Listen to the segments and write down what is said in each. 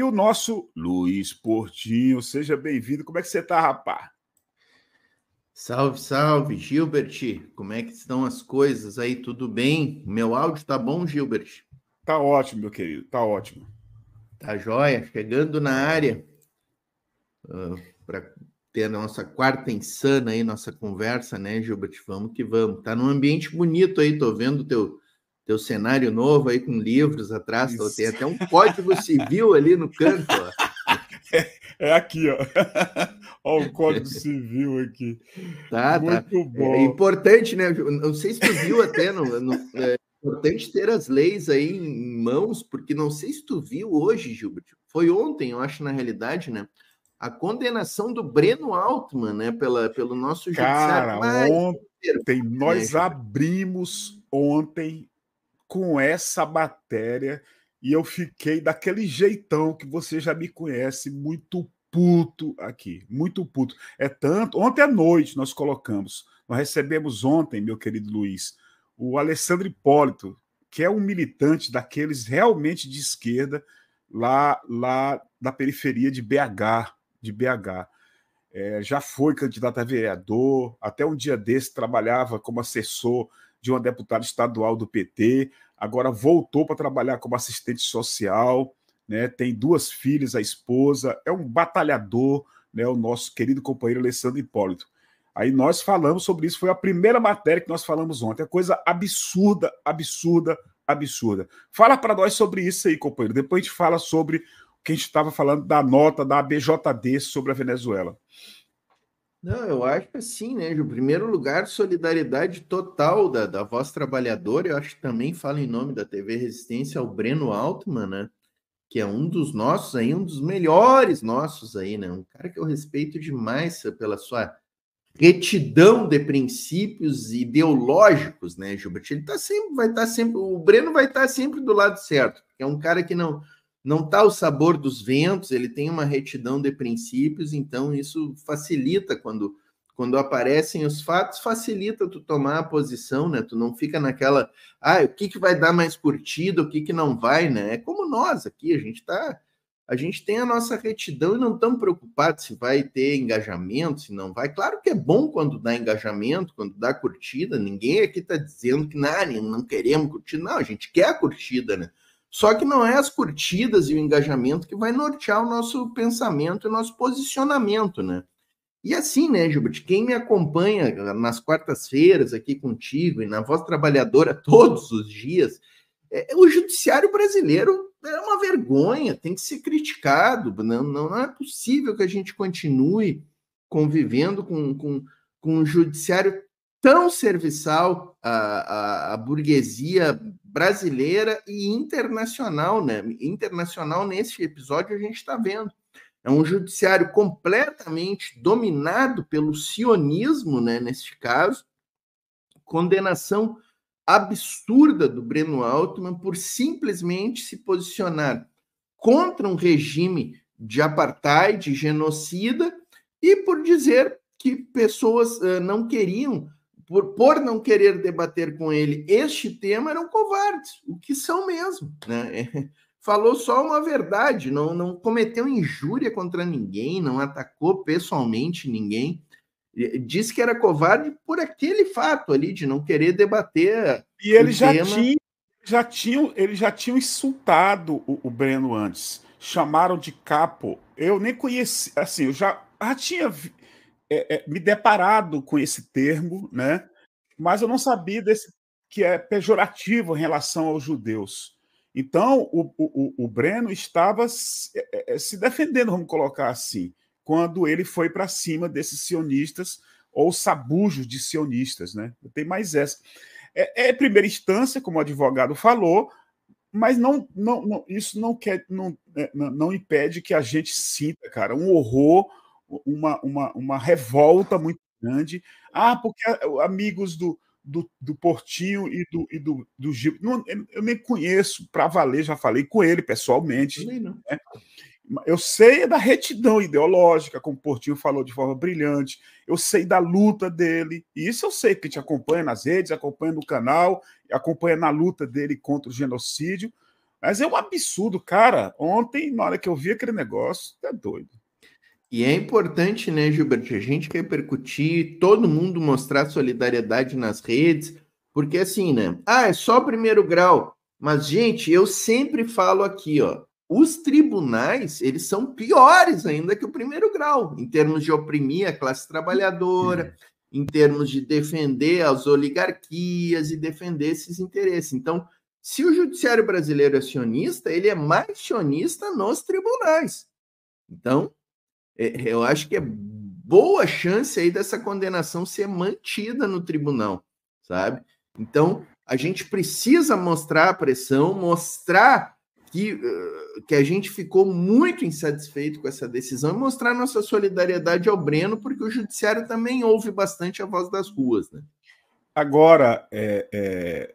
E o nosso Luiz Portinho, seja bem-vindo. Como é que você tá, rapá? Salve, salve, Gilbert. Como é que estão as coisas aí? Tudo bem? Meu áudio tá bom, Gilbert? Tá ótimo, meu querido. Tá ótimo. Tá joia. Chegando na área uh, ah, para ter a nossa quarta insana aí, nossa conversa, né, Gilbert? Vamos que vamos. Tá num ambiente bonito aí, tô vendo o teu teu cenário novo aí com livros atrás, Isso. tem até um código civil ali no canto. Ó. É, é aqui, ó. Olha o Código Civil aqui. Tá, tá. Muito tá. bom. É importante, né? Não sei se tu viu até no, no é importante ter as leis aí em mãos, porque não sei se tu viu hoje, Gilberto, foi ontem, eu acho, na realidade, né? A condenação do Breno Altman, né, pela, pelo nosso judiciário. Cara, ontem, nós né, abrimos ontem com essa matéria e eu fiquei daquele jeitão que você já me conhece, muito puto aqui, muito puto. É tanto. Ontem à noite nós colocamos, nós recebemos ontem, meu querido Luiz, o Alessandro Hipólito, que é um militante daqueles realmente de esquerda lá, lá da periferia de BH, de BH. É, já foi candidato a vereador, até um dia desse trabalhava como assessor de uma deputada estadual do PT, agora voltou para trabalhar como assistente social, né? tem duas filhas, a esposa, é um batalhador, né? o nosso querido companheiro Alessandro Hipólito. Aí nós falamos sobre isso, foi a primeira matéria que nós falamos ontem. É coisa absurda, absurda, absurda. Fala para nós sobre isso aí, companheiro. Depois a gente fala sobre o que a gente estava falando da nota da ABJD sobre a Venezuela. Não, eu acho assim, né, Em Primeiro lugar, solidariedade total da, da voz trabalhadora. Eu acho que também fala em nome da TV Resistência ao Breno Altman, né? Que é um dos nossos aí, um dos melhores nossos aí, né? Um cara que eu respeito demais pela sua retidão de princípios ideológicos, né, Gilberto? Ele tá sempre, vai estar tá sempre, o Breno vai estar tá sempre do lado certo. É um cara que não não está o sabor dos ventos, ele tem uma retidão de princípios, então isso facilita quando, quando aparecem os fatos, facilita tu tomar a posição, né? Tu não fica naquela, ah, o que, que vai dar mais curtida, o que, que não vai, né? É como nós aqui, a gente tá, a gente tem a nossa retidão e não estamos preocupados se vai ter engajamento, se não vai. Claro que é bom quando dá engajamento, quando dá curtida, ninguém aqui está dizendo que não, não queremos curtir, não, a gente quer a curtida, né? Só que não é as curtidas e o engajamento que vai nortear o nosso pensamento e o nosso posicionamento, né? E assim, né, Gilbert, quem me acompanha nas quartas-feiras aqui contigo e na Voz Trabalhadora todos os dias, é, o judiciário brasileiro é uma vergonha, tem que ser criticado, não, não é possível que a gente continue convivendo com, com, com um judiciário tão serviçal à, à, à burguesia brasileira e internacional, né? Internacional nesse episódio a gente está vendo. É um judiciário completamente dominado pelo sionismo, né? Neste caso, condenação absurda do Breno Altman por simplesmente se posicionar contra um regime de apartheid, genocida, e por dizer que pessoas uh, não queriam por, por não querer debater com ele este tema, eram covardes, o que são mesmo. Né? É, falou só uma verdade, não, não cometeu injúria contra ninguém, não atacou pessoalmente ninguém. Disse que era covarde por aquele fato ali de não querer debater. E ele já tema. tinha já tinham, eles já tinham insultado o, o, Breno antes. Chamaram de capo. Eu nem conheci, assim, eu já, já tinha é, é, me deparado com esse termo, né? mas eu não sabia desse que é pejorativo em relação aos judeus. Então, o, o, o Breno estava se, é, é, é, se defendendo, vamos colocar assim, quando ele foi para cima desses sionistas ou sabujos de sionistas. Né? Tem mais essa. É, é primeira instância, como o advogado falou, mas não, não, não, isso não, quer, não, não impede que a gente sinta, cara, um horror uma, uma, uma revolta muito grande. Ah, porque amigos do, do, do Portinho e do, e do, do Gil. Não, eu nem conheço para valer, já falei com ele pessoalmente. Eu, né? eu sei da retidão ideológica, como o Portinho falou de forma brilhante. Eu sei da luta dele. E isso eu sei, que te acompanha nas redes, acompanha no canal, acompanha na luta dele contra o genocídio. Mas é um absurdo, cara. Ontem, na hora que eu vi aquele negócio, é doido. E é importante, né, Gilberto, a gente repercutir, todo mundo mostrar solidariedade nas redes, porque assim, né? Ah, é só primeiro grau. Mas, gente, eu sempre falo aqui, ó. Os tribunais, eles são piores ainda que o primeiro grau, em termos de oprimir a classe trabalhadora, uhum. em termos de defender as oligarquias e defender esses interesses. Então, se o judiciário brasileiro é sionista, ele é mais sionista nos tribunais. Então, é, eu acho que é boa chance aí dessa condenação ser mantida no tribunal, sabe? Então, a gente precisa mostrar a pressão, mostrar que, que a gente ficou muito insatisfeito com essa decisão e mostrar nossa solidariedade ao Breno, porque o judiciário também ouve bastante a voz das ruas, né? Agora, é, é,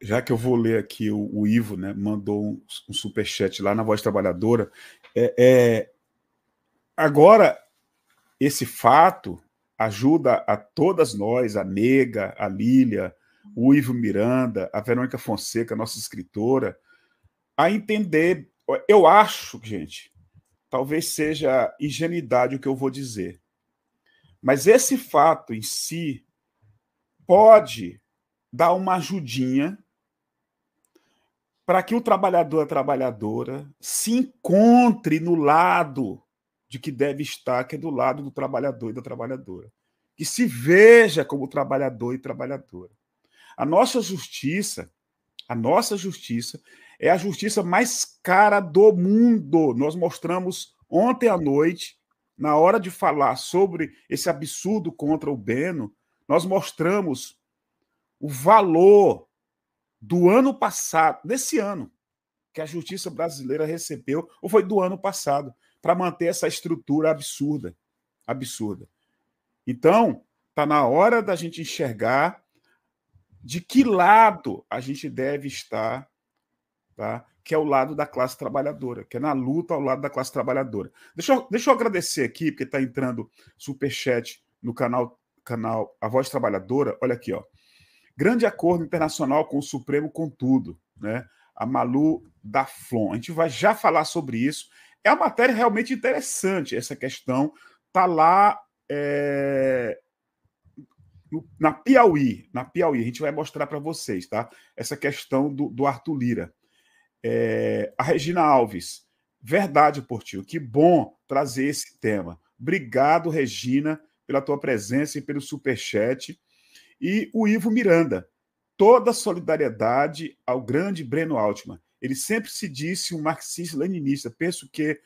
já que eu vou ler aqui, o, o Ivo né, mandou um, um superchat lá na Voz Trabalhadora, é, é Agora, esse fato ajuda a todas nós, a Nega, a Lília, o Ivo Miranda, a Verônica Fonseca, nossa escritora, a entender. Eu acho, gente, talvez seja ingenuidade o que eu vou dizer, mas esse fato em si pode dar uma ajudinha para que o trabalhador a trabalhadora se encontre no lado de que deve estar, que é do lado do trabalhador e da trabalhadora. Que se veja como trabalhador e trabalhadora. A nossa justiça, a nossa justiça é a justiça mais cara do mundo. Nós mostramos ontem à noite, na hora de falar sobre esse absurdo contra o Beno, nós mostramos o valor do ano passado, desse ano, que a justiça brasileira recebeu, ou foi do ano passado, para manter essa estrutura absurda. Absurda. Então, está na hora da gente enxergar de que lado a gente deve estar, tá? que é o lado da classe trabalhadora, que é na luta ao lado da classe trabalhadora. Deixa eu, deixa eu agradecer aqui, porque está entrando superchat no canal, canal A Voz Trabalhadora. Olha aqui, ó. Grande acordo internacional com o Supremo, contudo, né? A Malu da Flon. A gente vai já falar sobre isso. É uma matéria realmente interessante, essa questão está lá é, na Piauí. Na Piauí, a gente vai mostrar para vocês, tá? Essa questão do, do Arthur Lira. É, a Regina Alves. Verdade, Portinho Que bom trazer esse tema. Obrigado, Regina, pela tua presença e pelo superchat. E o Ivo Miranda. Toda solidariedade ao grande Breno Altman. Ele sempre se disse um marxista-leninista. Penso que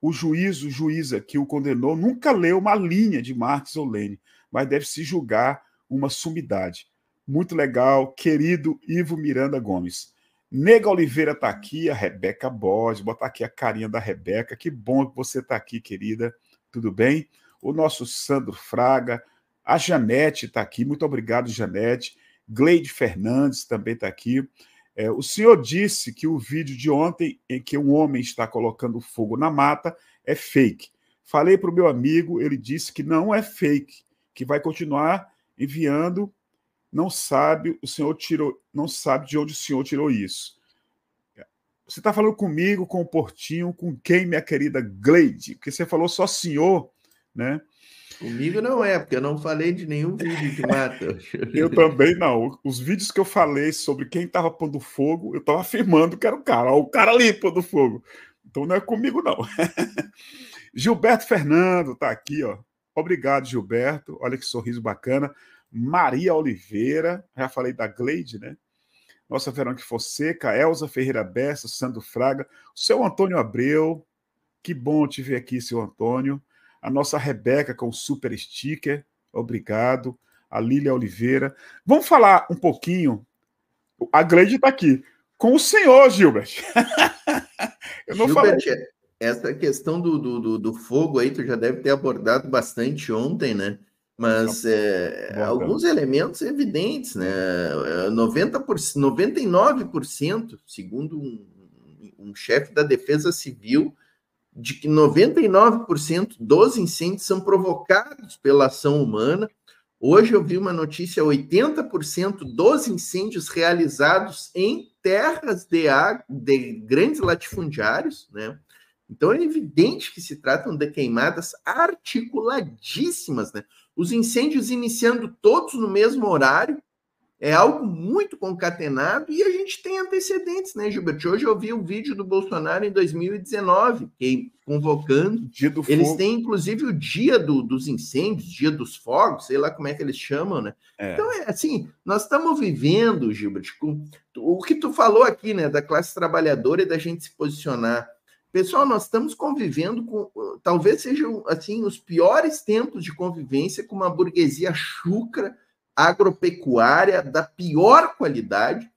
o juiz, o juíza que o condenou, nunca leu uma linha de Marx ou Lenin, mas deve se julgar uma sumidade. Muito legal, querido Ivo Miranda Gomes. Nega Oliveira está aqui, a Rebeca Borges, bota aqui a carinha da Rebeca. Que bom que você está aqui, querida. Tudo bem? O nosso Sandro Fraga, a Janete está aqui. Muito obrigado, Janete. Gleide Fernandes também está aqui. É, o senhor disse que o vídeo de ontem em que um homem está colocando fogo na mata é fake. Falei para o meu amigo, ele disse que não é fake, que vai continuar enviando. Não sabe, o senhor tirou, não sabe de onde o senhor tirou isso. Você está falando comigo, com o Portinho, com quem, minha querida Gleide? Porque você falou só senhor, né? Comigo não é, porque eu não falei de nenhum vídeo de mata. eu também não. Os vídeos que eu falei sobre quem estava pondo fogo, eu estava afirmando que era o cara. o cara ali pondo fogo. Então não é comigo, não. Gilberto Fernando está aqui, ó. Obrigado, Gilberto. Olha que sorriso bacana. Maria Oliveira, já falei da Gleide, né? Nossa verão Verônica Fosseca, Elza Ferreira Bessa, Sandro Fraga, o seu Antônio Abreu. Que bom te ver aqui, seu Antônio a nossa Rebeca com super sticker, obrigado. A Lília Oliveira. Vamos falar um pouquinho. A Gleide está aqui. Com o senhor, Gilbert. Eu não Gilbert, falei. É, essa questão do, do, do fogo aí, tu já deve ter abordado bastante ontem, né? mas é, alguns elementos evidentes, né? 90 é, por, 99%, segundo um, um chefe da Defesa Civil, de que 99% dos incêndios são provocados pela ação humana. Hoje eu vi uma notícia: 80% dos incêndios realizados em terras de, de grandes latifundiários, né? Então é evidente que se tratam de queimadas articuladíssimas, né? Os incêndios iniciando todos no mesmo horário, é algo muito concatenado e a gente tem antecedentes, né, Gilberto? Hoje eu vi um vídeo do Bolsonaro em 2019, que é convocando. Dia do eles fogo. têm, inclusive, o dia do, dos incêndios, dia dos fogos, sei lá como é que eles chamam, né? É. Então, é assim, nós estamos vivendo, Gilberto, o que tu falou aqui, né, da classe trabalhadora e da gente se posicionar. Pessoal, nós estamos convivendo com, talvez sejam assim os piores tempos de convivência com uma burguesia chucra agropecuária da pior qualidade,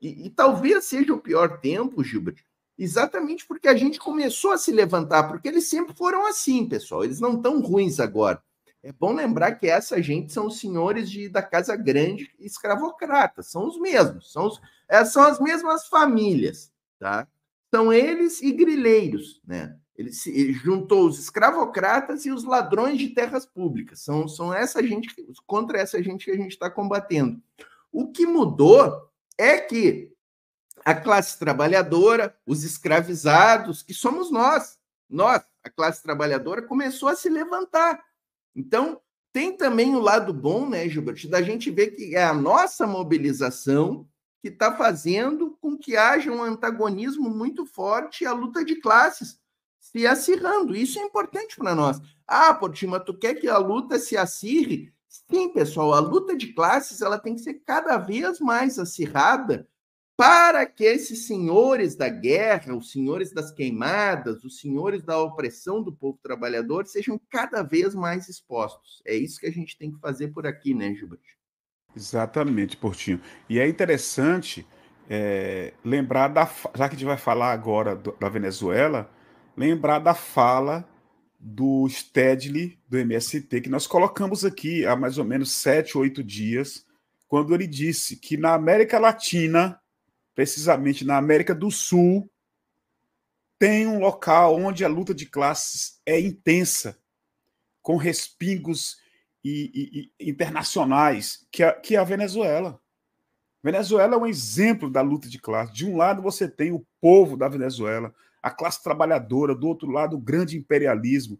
e, e talvez seja o pior tempo, Gilberto, exatamente porque a gente começou a se levantar, porque eles sempre foram assim, pessoal, eles não estão ruins agora. É bom lembrar que essa gente são os senhores de, da Casa Grande escravocratas, são os mesmos, são, os, é, são as mesmas famílias, tá? São eles e grileiros, né? Ele, se, ele juntou os escravocratas e os ladrões de terras públicas. São, são essa gente contra essa gente que a gente está combatendo. O que mudou é que a classe trabalhadora, os escravizados, que somos nós, nós, a classe trabalhadora, começou a se levantar. Então, tem também o lado bom, né, Gilbert, da gente ver que é a nossa mobilização que está fazendo com que haja um antagonismo muito forte à luta de classes, se acirrando. Isso é importante para nós. Ah, Portima, tu quer que a luta se acirre? Sim, pessoal, a luta de classes ela tem que ser cada vez mais acirrada para que esses senhores da guerra, os senhores das queimadas, os senhores da opressão do povo trabalhador sejam cada vez mais expostos. É isso que a gente tem que fazer por aqui, né, Gilberto? Exatamente, Portinho. E é interessante é, lembrar da. Já que a gente vai falar agora do, da Venezuela, lembrar da fala do Stedley, do MST, que nós colocamos aqui há mais ou menos sete, oito dias, quando ele disse que na América Latina, precisamente na América do Sul, tem um local onde a luta de classes é intensa, com respingos e, e, e internacionais, que a, que a Venezuela. Venezuela é um exemplo da luta de classe. De um lado você tem o povo da Venezuela, a classe trabalhadora, do outro lado, o grande imperialismo,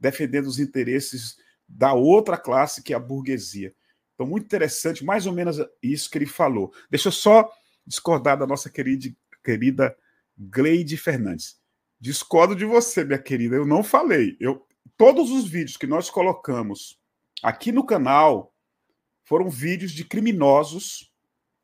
defendendo os interesses da outra classe, que é a burguesia. Então, muito interessante, mais ou menos isso que ele falou. Deixa eu só discordar da nossa querida, querida Gleide Fernandes. Discordo de você, minha querida, eu não falei. Eu, todos os vídeos que nós colocamos aqui no canal foram vídeos de criminosos,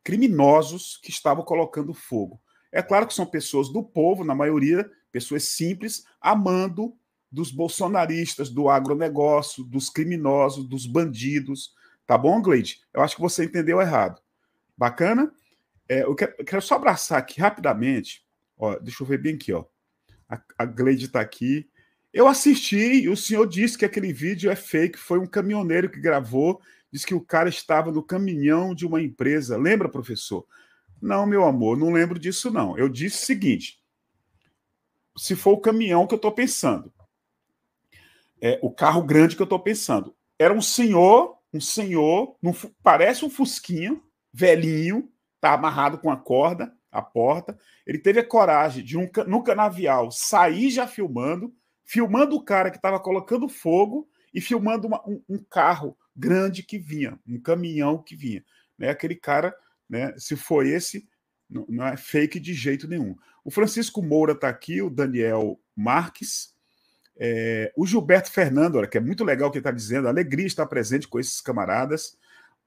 criminosos que estavam colocando fogo. É claro que são pessoas do povo, na maioria, pessoas simples, amando dos bolsonaristas, do agronegócio, dos criminosos, dos bandidos. Tá bom, Gleide? Eu acho que você entendeu errado. Bacana? É, eu, quero, eu, quero, só abraçar aqui rapidamente. Ó, deixa eu ver bem aqui. Ó. A, a Gleide está aqui. Eu assisti e o senhor disse que aquele vídeo é fake. Foi um caminhoneiro que gravou. Diz que o cara estava no caminhão de uma empresa. Lembra, professor? Não, meu amor, não lembro disso, não. Eu disse o seguinte: se for o caminhão que eu estou pensando, é, o carro grande que eu estou pensando, era um senhor, um senhor, parece um fusquinha, velhinho, tá amarrado com a corda, a porta. Ele teve a coragem de, um, no canavial, sair já filmando, filmando o cara que estava colocando fogo e filmando uma, um, um, carro grande que vinha, um caminhão que vinha. Né? Aquele cara né? Se for esse, não é fake de jeito nenhum. O Francisco Moura está aqui, o Daniel Marques, é, o Gilberto Fernando, olha, que é muito legal o que ele está dizendo, a alegria estar presente com esses camaradas.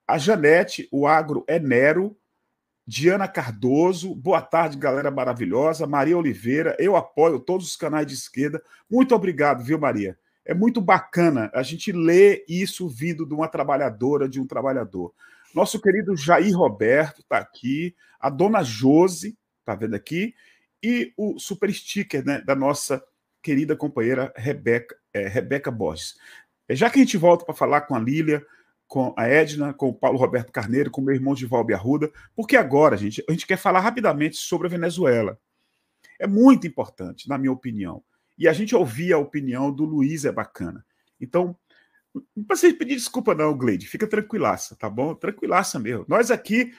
A Janete, o Agro é Nero, Diana Cardoso, boa tarde, galera maravilhosa. Maria Oliveira, eu apoio todos os canais de esquerda. Muito obrigado, viu, Maria? É muito bacana a gente ler isso vindo de uma trabalhadora, de um trabalhador. Nosso querido Jair Roberto está aqui, a dona Jose está vendo aqui, e o super sticker né, da nossa querida companheira Rebeca, é, Rebeca Borges. É, já que a gente volta para falar com a Lília, com a Edna, com o Paulo Roberto Carneiro, com o meu irmão Divaldo Arruda, porque agora, gente, a gente quer falar rapidamente sobre a Venezuela. É muito importante, na minha opinião. E a gente ouvir a opinião do Luiz é bacana. Então, não precisa pedir desculpa, não, Gleide. Fica tranquilaça, tá bom? Tranquilaça mesmo. Nós aqui,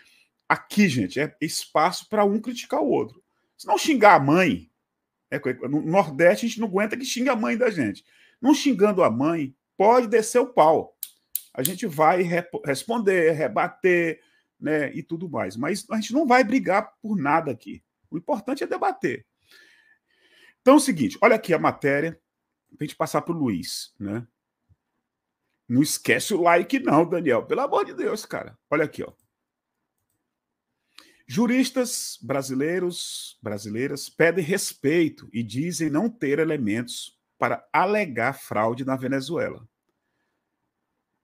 aqui, gente, é espaço para um criticar o outro. Se não xingar a mãe, né, no Nordeste a gente não aguenta que xinga a mãe da gente. Não xingando a mãe, pode descer o pau. A gente vai responder, rebater, né? E tudo mais. Mas a gente não vai brigar por nada aqui. O importante é debater. Então é o seguinte, olha aqui a matéria, para a gente passar para o Luiz, né? Não esquece o like, não, Daniel. Pelo amor de Deus, cara. Olha aqui, ó. Juristas brasileiros, brasileiras, pedem respeito e dizem não ter elementos para alegar fraude na Venezuela.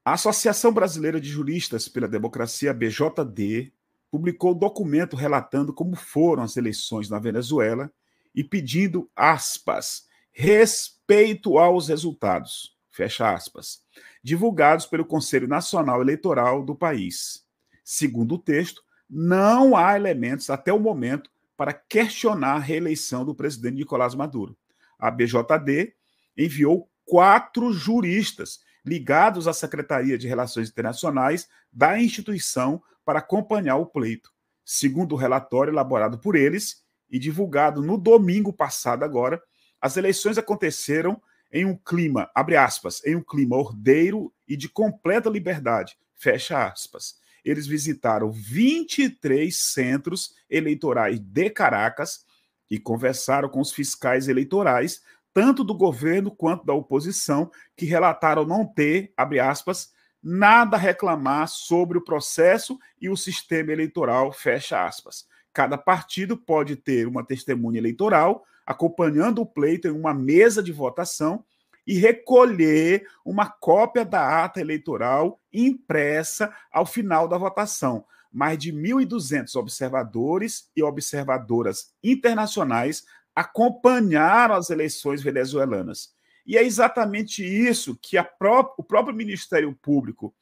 A Associação Brasileira de Juristas pela Democracia, BJD, publicou documento relatando como foram as eleições na Venezuela e pedindo, aspas, respeito aos resultados fecha aspas, divulgados pelo Conselho Nacional Eleitoral do país. Segundo o texto, não há elementos até o momento para questionar a reeleição do presidente Nicolás Maduro. A BJD enviou quatro juristas ligados à Secretaria de Relações Internacionais da instituição para acompanhar o pleito. Segundo o relatório elaborado por eles e divulgado no domingo passado agora, as eleições aconteceram em um clima, abre aspas, em um clima ordeiro e de completa liberdade, fecha aspas. Eles visitaram 23 centros eleitorais de Caracas e conversaram com os fiscais eleitorais, tanto do governo quanto da oposição, que relataram não ter, abre aspas, nada a reclamar sobre o processo e o sistema eleitoral, fecha aspas. Cada partido pode ter uma testemunha eleitoral, acompanhando o pleito em uma mesa de votação e recolher uma cópia da ata eleitoral impressa ao final da votação. Mais de 1.200 observadores e observadoras internacionais acompanharam as eleições venezuelanas. E é exatamente isso que pró o próprio Ministério Público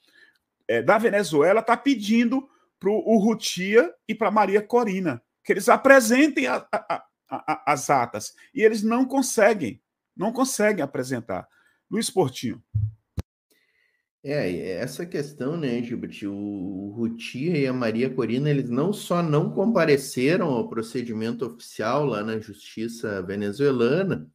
é, da Venezuela está pedindo para o Rutia e para Maria Corina, que eles apresentem a, a, as atas. E eles não conseguem, não conseguem apresentar. Luiz Portinho. É, essa questão, né, Gilberto o Ruti e a Maria Corina, eles não só não compareceram ao procedimento oficial lá na justiça venezuelana,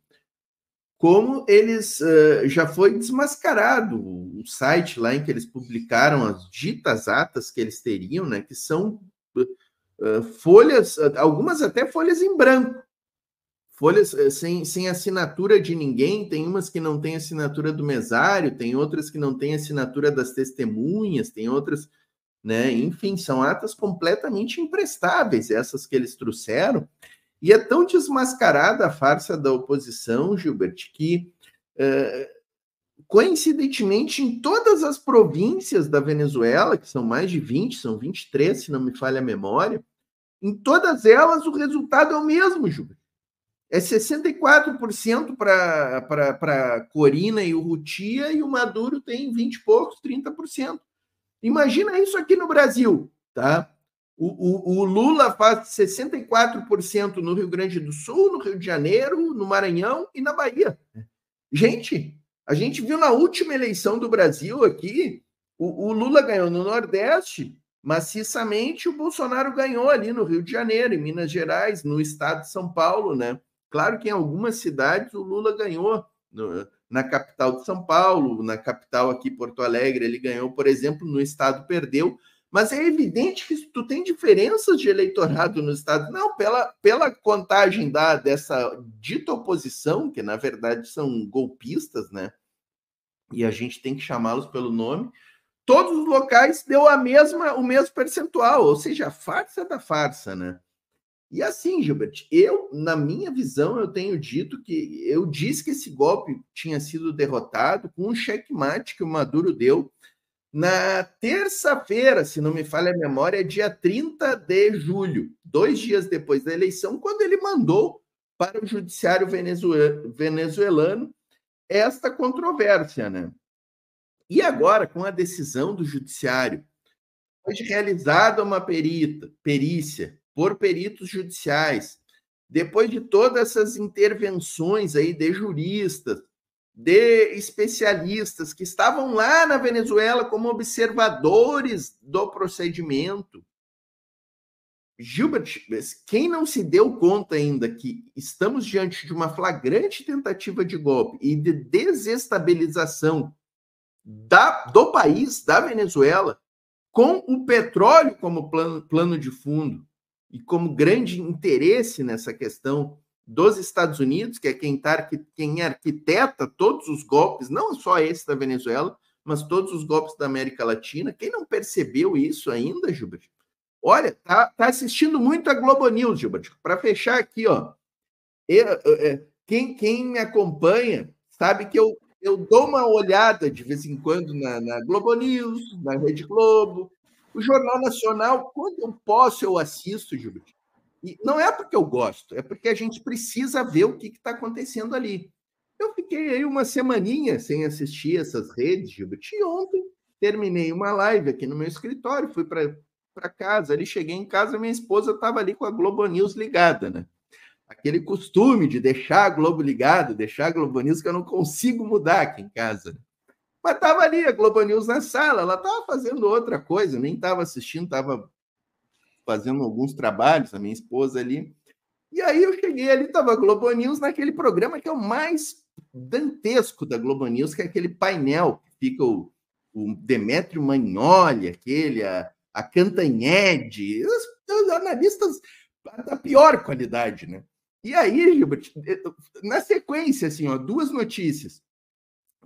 como eles uh, já foi desmascarado o site lá em que eles publicaram as ditas atas que eles teriam, né, que são uh, folhas, algumas até folhas em branco, folhas eh, sem, sem assinatura de ninguém, tem umas que não tem assinatura do mesário, tem outras que não tem assinatura das testemunhas, tem outras, né? Enfim, são atas completamente imprestáveis, essas que eles trouxeram. E é tão desmascarada a farsa da oposição, Gilbert, que uh, coincidentemente em todas as províncias da Venezuela, que são mais de 20, são 23, se não me falha a memória, em todas elas o resultado é o mesmo, Gilbert. É 64% para Corina e o Rutia, e o Maduro tem 20 e poucos, 30%. Imagina isso aqui no Brasil, tá? O, o, o Lula faz 64% no Rio Grande do Sul, no Rio de Janeiro, no Maranhão e na Bahia. Gente, a gente viu na última eleição do Brasil aqui, o, o Lula ganhou no Nordeste, maciçamente o Bolsonaro ganhou ali no Rio de Janeiro, em Minas Gerais, no estado de São Paulo, né? Claro que em algumas cidades o Lula ganhou, na capital de São Paulo, na capital aqui, Porto Alegre, ele ganhou, por exemplo, no estado perdeu. Mas é evidente que tu tem diferenças de eleitorado no estado. Não, pela, pela contagem da, dessa dita oposição, que na verdade são golpistas, né? E a gente tem que chamá-los pelo nome. Todos os locais deu a mesma o mesmo percentual, ou seja, a farsa é da farsa, né? E assim, Gilbert, eu, na minha visão, eu tenho dito que eu disse que esse golpe tinha sido derrotado com um checkmate que o Maduro deu na terça-feira, se não me falha a memória, dia 30 de julho, dois dias depois da eleição, quando ele mandou para o judiciário venezuelano esta controvérsia, né? E agora, com a decisão do judiciário, foi realizada uma perita, perícia por peritos judiciais. Depois de todas essas intervenções aí de juristas, de especialistas que estavam lá na Venezuela como observadores do procedimento, Gilbert, quem não se deu conta ainda que estamos diante de uma flagrante tentativa de golpe e de desestabilização da, do país, da Venezuela, com o petróleo como plano, plano de fundo, e como grande interesse nessa questão dos Estados Unidos, que é quem, tá, quem arquiteta todos os golpes, não só esse da Venezuela, mas todos os golpes da América Latina. Quem não percebeu isso ainda, Gilbert? Olha, tá, tá assistindo muito a Globo News, Gilbert. Para fechar aqui, ó. Eu, eu, é, quem, quem me acompanha sabe que eu, eu dou uma olhada de vez em quando na, na Globo News, na Rede Globo, o Jornal Nacional, quando eu posso, eu assisto, Gilberto. E não é porque eu gosto, é porque a gente precisa ver o que está acontecendo ali. Eu fiquei aí uma semaninha sem assistir essas redes, Gilbert, e ontem terminei uma live aqui no meu escritório, fui para casa, ali cheguei em casa, minha esposa estava ali com a Globo News ligada, né? Aquele costume de deixar a Globo ligada, deixar a Globo News, que eu não consigo mudar aqui em casa. Né? Mas estava ali a Globo News na sala, ela estava fazendo outra coisa, nem estava assistindo, estava fazendo alguns trabalhos, a minha esposa ali. E aí eu cheguei ali, estava a Globo News naquele programa que é o mais dantesco da Globo News, que é aquele painel que fica o, o Demétrio Magnoli, aquele, a, a Cantanhede, os, os analistas da pior qualidade, né? E aí, Gilbert, eh, na sequência, assim, ó, duas notícias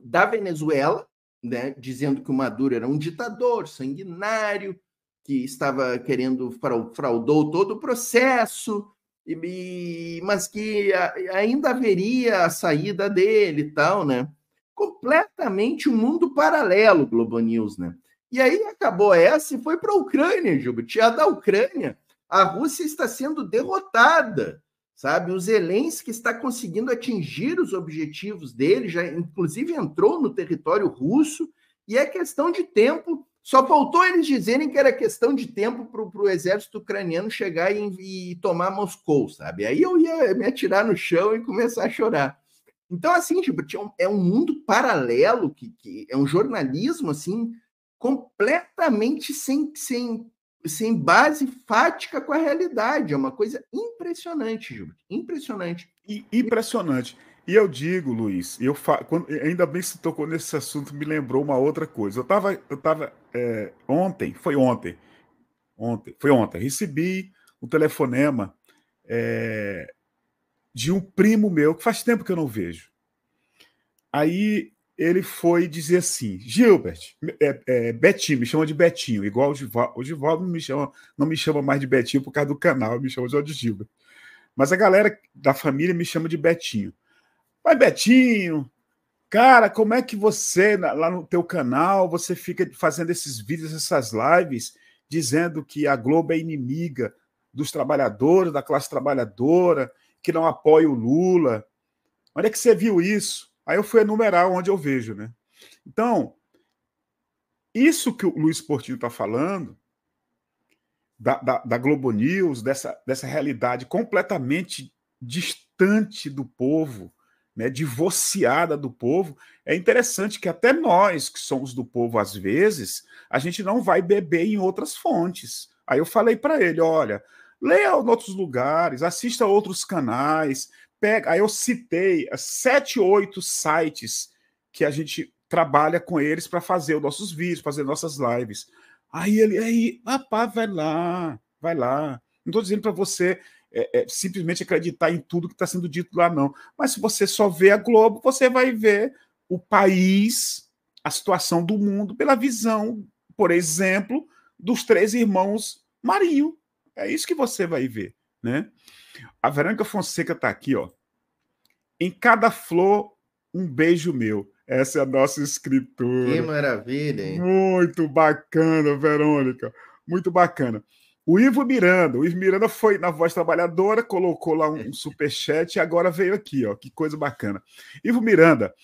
da Venezuela, né, dizendo que o Maduro era um ditador sanguinário, que estava querendo fraudou todo o processo, e, mas que ainda haveria a saída dele e tal, né? Completamente um mundo paralelo, Globo News, né? E aí acabou essa e foi para a Ucrânia, Gilbert. Tia a da Ucrânia, a Rússia está sendo derrotada sabe? O Zelensky está conseguindo atingir os objetivos dele, já inclusive entrou no território russo, e é questão de tempo. Só faltou eles dizerem que era questão de tempo para o exército ucraniano chegar e, e, tomar Moscou, sabe? Aí eu ia me atirar no chão e começar a chorar. Então, assim, tipo, é um mundo paralelo, que, que é um jornalismo, assim, completamente sem, sem sem base fática com a realidade. É uma coisa impressionante, Gilberto. Impressionante. E, impressionante. E eu digo, Luiz, eu fa... Quando, ainda bem que se tocou nesse assunto, me lembrou uma outra coisa. Eu estava eu tava, é, ontem, foi ontem, ontem, foi ontem, recebi um telefonema é, de um primo meu, que faz tempo que eu não vejo. Aí ele foi dizer assim: Gilbert, é, é, Betinho, me chama de Betinho, igual o Givaldo. O Givaldo me chama, não me chama mais de Betinho por causa do canal, me chama de Gilbert. Mas a galera da família me chama de Betinho. Mas Betinho, cara, como é que você, lá no teu canal, você fica fazendo esses vídeos, essas lives, dizendo que a Globo é inimiga dos trabalhadores, da classe trabalhadora, que não apoia o Lula? Onde é que você viu isso? Aí eu fui enumerar onde eu vejo, né? Então, isso que o Luiz Portinho está falando, da, da, da Globo News, dessa, dessa realidade completamente distante do povo, né, divorciada do povo, é interessante que até nós, que somos do povo às vezes, a gente não vai beber em outras fontes. Aí eu falei para ele: olha, leia outros lugares, assista a outros canais, pega. Aí eu citei sete, oito sites que a gente trabalha com eles para fazer os nossos vídeos, fazer nossas lives. Aí ele, aí, rapaz, vai lá, vai lá. Não estou dizendo para você é, é, simplesmente acreditar em tudo que está sendo dito lá, não. Mas se você só vê a Globo, você vai ver o país, a situação do mundo, pela visão, por exemplo, dos três irmãos Marinho. É isso que você vai ver, né? A Verônica Fonseca está aqui, ó. Em cada flor, um beijo meu. Essa é a nossa escritura. Que maravilha, hein? Muito bacana, Verônica. Muito bacana. O Ivo Miranda, o Ivo Miranda foi na Voz Trabalhadora, colocou lá um superchat e agora veio aqui, ó. Que coisa bacana. Ivo Miranda,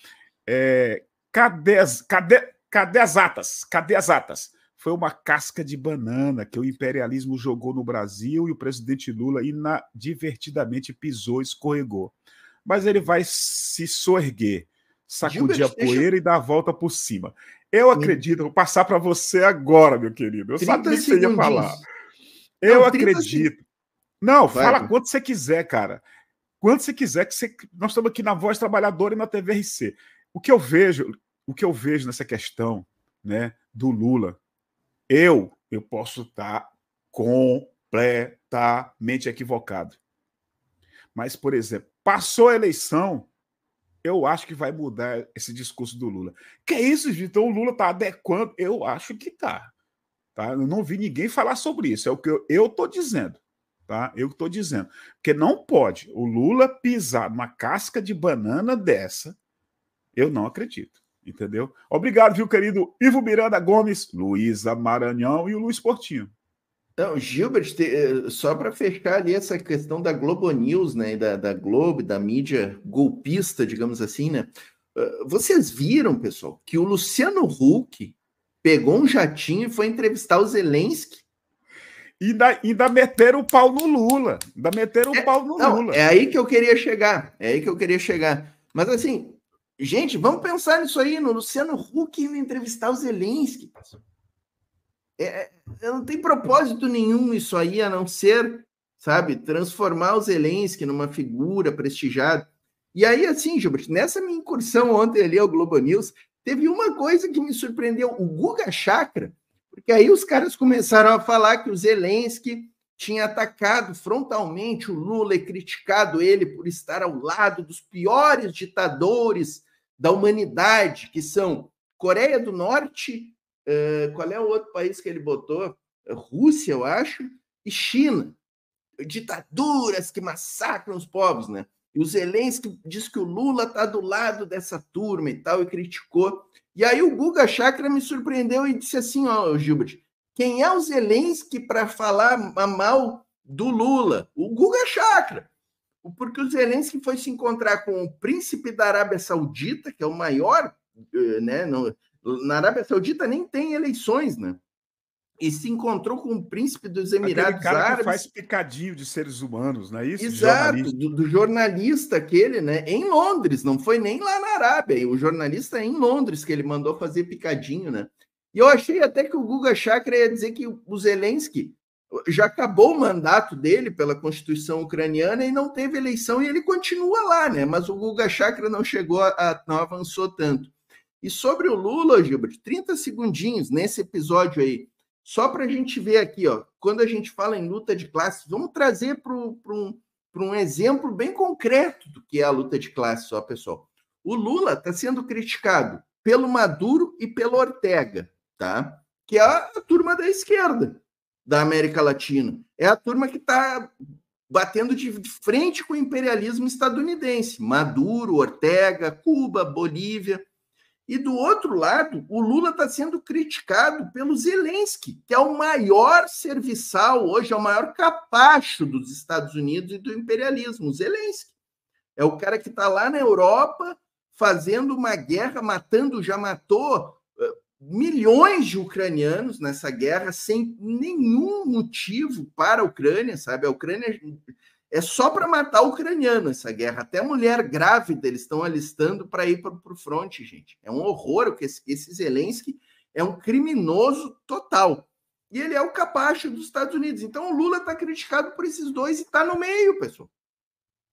é, cadê, as, cadê, cadê as atas? Cadê as atas? foi uma casca de banana que o imperialismo jogou no Brasil e o presidente Lula inadvertidamente pisou, escorregou. Mas ele vai se soerguer, sacudir Gilbert, a poeira deixa... e dar a volta por cima. Eu acredito, vou passar para você agora, meu querido. Eu sabia que você ia falar. Eu Não, acredito. Não, vai, fala quanto você quiser, cara. Quanto você quiser, que você... nós estamos aqui na Voz Trabalhadora e na TVRC. O que eu vejo, o que eu vejo nessa questão, né, do Lula, eu, eu posso estar completamente equivocado. Mas, por exemplo, passou a eleição, eu acho que vai mudar esse discurso do Lula. Que é isso, então O Lula está adequando? Eu acho que está. tá. Eu não vi ninguém falar sobre isso. É o que eu estou dizendo. Tá? Eu estou dizendo. Porque não pode o Lula pisar numa casca de banana dessa. Eu não acredito. Entendeu? Obrigado, viu, querido Ivo Miranda Gomes, Luísa Maranhão e o Luiz Portinho. Então, Gilbert, eh, só para fechar ali essa questão da Globo News, né, da, da Globo, da mídia golpista, digamos assim, né? Ah, vocês viram, pessoal, que o Luciano Huck pegou um jatinho e foi entrevistar o Zelensky. E ainda, ainda meteram o pau no Lula. Ainda meteram o é, pau no não, Lula. É aí que eu queria chegar. É aí que eu queria chegar. Mas assim, Gente, vamos pensar nisso aí, no Luciano Huck indo entrevistar o Zelensky. É, é não tem propósito nenhum isso aí, a não ser, sabe, transformar o Zelensky numa figura prestigiada. E aí, assim, Gilbert, nessa minha incursão ontem ali ao Globo News, teve uma coisa que me surpreendeu, o Guga Chakra, porque aí os caras começaram a falar que o Zelensky tinha atacado frontalmente o Lula e criticado ele por estar ao lado dos piores ditadores da humanidade, que são Coreia do Norte, uh, qual é o outro país que ele botou? Eh, Rússia, eu acho, e China. Ditaduras que massacram os povos, né? E o Zelensky diz que o Lula está do lado dessa turma e tal, e criticou. E aí o Guga Chakra me surpreendeu e disse assim, ó, Gilbert, quem é o Zelensky para falar mal do Lula? O Guga Chakra porque o Zelensky foi se encontrar com o príncipe da Arábia Saudita, que é o maior, eh, né? No, na Arábia Saudita nem tem eleições, né? E se encontrou com o príncipe dos Emirados aquele Árabes. faz picadinho de seres humanos, não é isso? Exato, jornalista. Do, do, jornalista aquele, né? Em Londres, não foi nem lá na Arábia. O jornalista é em Londres que ele mandou fazer picadinho, né? E eu achei até que o Guga Chakra ia dizer que o Zelensky já acabou o mandato dele pela Constituição ucraniana e não teve eleição e ele continua lá, né? Mas o Guga Chakra não chegou a, não avançou tanto. E sobre o Lula, Gilbert, 30 segundinhos nesse episódio aí, só para a gente ver aqui, ó, quando a gente fala em luta de classes, vamos trazer para um, um exemplo bem concreto do que é a luta de classes, só pessoal. O Lula está sendo criticado pelo Maduro e pelo Ortega, tá? Que é a turma da esquerda da América Latina. É a turma que está batendo de frente com o imperialismo estadunidense. Maduro, Ortega, Cuba, Bolívia. E do outro lado, o Lula está sendo criticado pelo Zelensky, que é o maior serviçal hoje, é o maior capacho dos Estados Unidos e do imperialismo. O Zelensky é o cara que está lá na Europa fazendo uma guerra, matando, já matou milhões de ucranianos nessa guerra sem nenhum motivo para a Ucrânia, sabe? A Ucrânia é só para matar o ucraniano essa guerra. Até mulher grávida eles estão alistando para ir para o fronte, gente. É um horror o que esse, esse Zelensky é um criminoso total. E ele é o capacho dos Estados Unidos. Então o Lula está criticado por esses dois e está no meio, pessoal.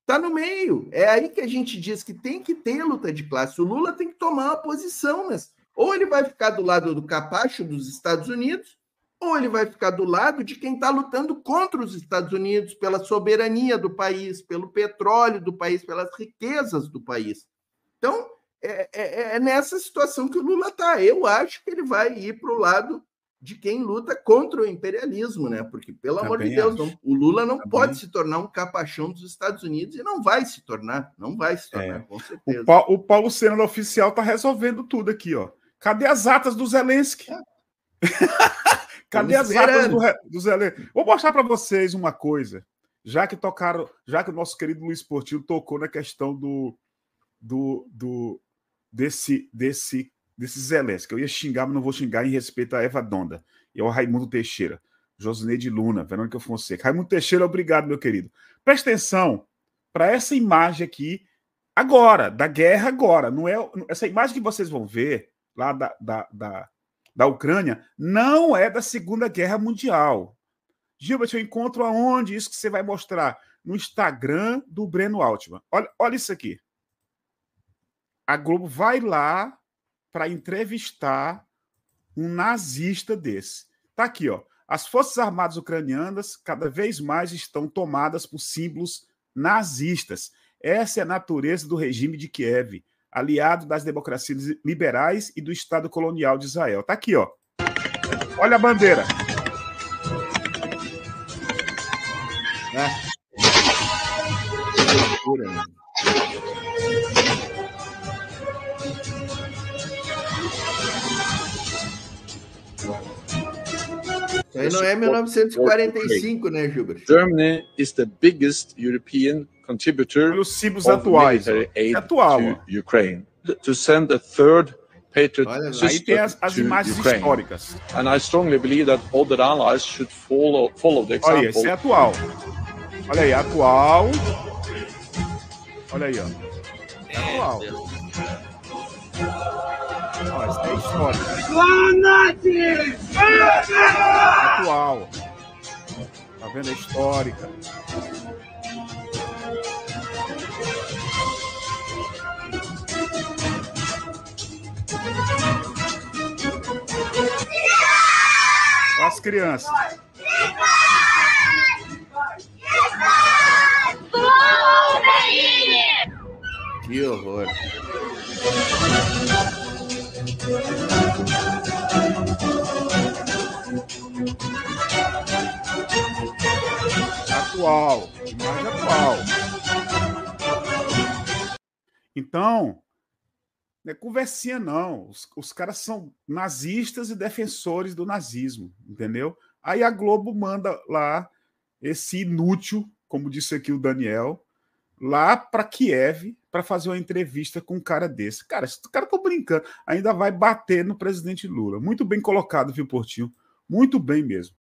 Está no meio. É aí que a gente diz que tem que ter luta de classe. O Lula tem que tomar uma posição nessa, ou ele vai ficar do lado do capacho dos Estados Unidos, ou ele vai ficar do lado de quem está lutando contra os Estados Unidos, pela soberania do país, pelo petróleo do país, pelas riquezas do país. Então, é, é, é, é nessa situação que o Lula está. Eu acho que ele vai ir para o lado de quem luta contra o imperialismo, né? Porque, pelo Também amor de Deus, não, o Lula não Também. pode se tornar um capachão dos Estados Unidos e não vai se tornar, não vai se tornar, é. com certeza. O, pa o Paulo Senna oficial está resolvendo tudo aqui, ó. Cadê as atas do Zelensky? Cadê tá as atas do, do Zelensky? Vou mostrar para vocês uma coisa. Já que tocaram, já que o nosso querido Luiz Portillo tocou na questão do, do, do desse, desse, desse Zelensky. Eu ia xingar, mas não vou xingar em respeito a Eva Donda e ao Raimundo Teixeira. Josineide Luna, Verônica Fonseca. Raimundo Teixeira, obrigado, meu querido. Presta atenção para essa imagem aqui agora, da guerra agora. Não é essa imagem que vocês vão ver lá da, da, da, da Ucrânia, não é da Segunda Guerra Mundial. Gilbert, eu encontro aonde isso que você vai mostrar? No Instagram do Breno Altman. Olha, olha isso aqui. A Globo vai lá para entrevistar um nazista desse. Tá aqui, ó. As Forças Armadas Ucranianas cada vez mais estão tomadas por símbolos nazistas. Essa é a natureza do regime de Kiev aliado das democracias liberais e do Estado colonial de Israel. Tá aqui, ó. Olha a bandeira. Ah. Isso aí não é 1945, né, Gilbert? Germany is the biggest European contributor pelos cibos atuais, atual. To Ukraine to send a third Patriot Olha, aí tem as, as imagens Ukraine. históricas. And I strongly believe that all the allies should follow follow the example. Olha, esse é atual. Olha aí, atual. Olha aí, ó. É atual. Olha, isso é histórico. Atual. Tá vendo? É histórica. As crianças. Que horror. Atual, mais atual. Então, não é conversinha, não. Os, os caras são nazistas e defensores do nazismo, entendeu? Aí a Globo manda lá esse inútil, como disse aqui o Daniel, lá para Kiev para fazer uma entrevista com um cara desse. Cara, esse cara tá brincando, ainda vai bater no presidente Lula. Muito bem colocado, viu, Portinho? Muito bem mesmo.